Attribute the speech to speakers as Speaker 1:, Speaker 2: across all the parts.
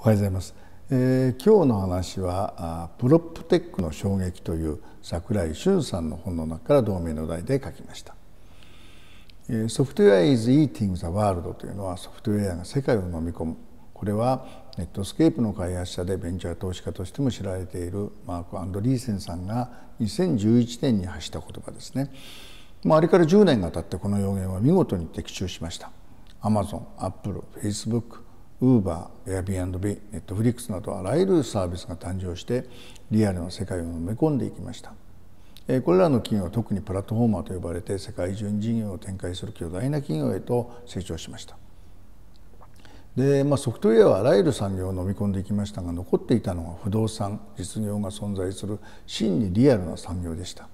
Speaker 1: おはようございます、えー、今日の話はプロップテックの衝撃という櫻井俊さんの本の中から同名の題で書きました、えソフトウェア is eating the world というのはソフトウェアが世界を飲み込むこれはネットスケープの開発者でベンチャー投資家としても知られているマーク・アンドリーセンさんが2011年に発した言葉ですね、まあ、あれから10年が経ってこの要言は見事に的中しましたアマゾン、アップル、フェイスブックウーバー、ーアンドビー、ネットフリックスなどあらゆるサービスが誕生してリアルの世界を埋め込んでいきました。これらの企業は特にプラットフォーマーと呼ばれて世界中に事業を展開する巨大な企業へと成長しました。でまあ、ソフトウェアはあらゆる産業を飲み込んでいきましたが残っていたのは不動産実業が存在する真にリアルな産業でした。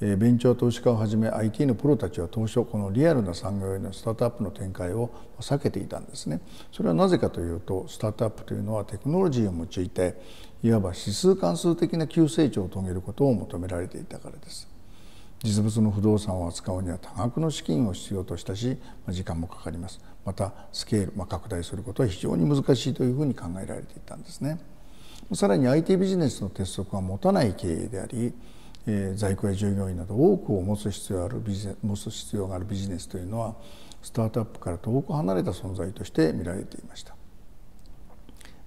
Speaker 1: ベンチャー投資家をはじめ IT のプロたちは当初このリアルな産業へのスタートアップの展開を避けていたんですねそれはなぜかというとスタートアップというのはテクノロジーを用いていわば指数関数的な急成長を遂げることを求められていたからです実物の不動産を扱うには多額の資金を必要としたし時間もかかりますまたスケール、まあ、拡大することは非常に難しいというふうに考えられていたんですねさらに IT ビジネスの鉄則は持たない経営でありえ在庫や従業員など多くを持つ必要あるビジネ持つ必要があるビジネスというのはスタートアップから遠く離れた存在として見られていました、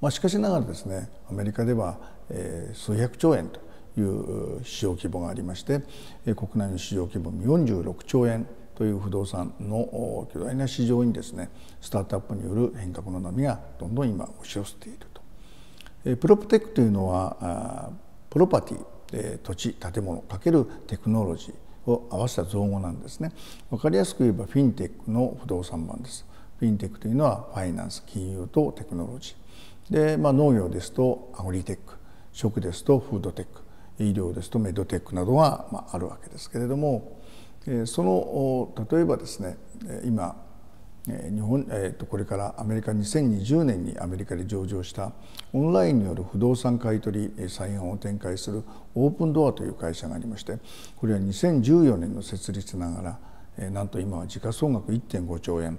Speaker 1: まあ、しかしながらですねアメリカでは、え数百兆円という市場規模がありまして、え国内の市場規模も46兆円という不動産の巨大な市場にですねスタートアップによる変革の波がどんどん今押し寄せていると。プロプテックというのはプロパティえ土地建物×テクノロジーを合わせた造語なんですね分かりやすく言えばフィンテックの不動産版ですフィンテックというのはファイナンス金融とテクノロジーで、まあ、農業ですとアグリテック食ですとフードテック医療ですとメドテックなどがあるわけですけれどもその例えばですね今日本えー、とこれからアメリカ2020年にアメリカで上場したオンラインによる不動産買取再販を展開するオープンドアという会社がありましてこれは2014年の設立ながら、えなんと今は時価総額1.5兆円、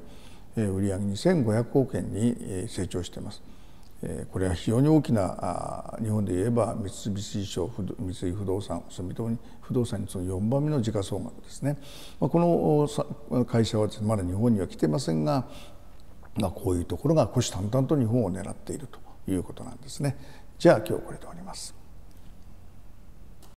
Speaker 1: え売上2500億円に成長しています。これは非常に大きな日本で言えば三菱商三井不動産住友不動産にその4番目の時価総額ですね、この会社はまだ日本には来てませんが、こういうところが虎視眈々と日本を狙っているということなんですね。じゃあ今日これで終わります。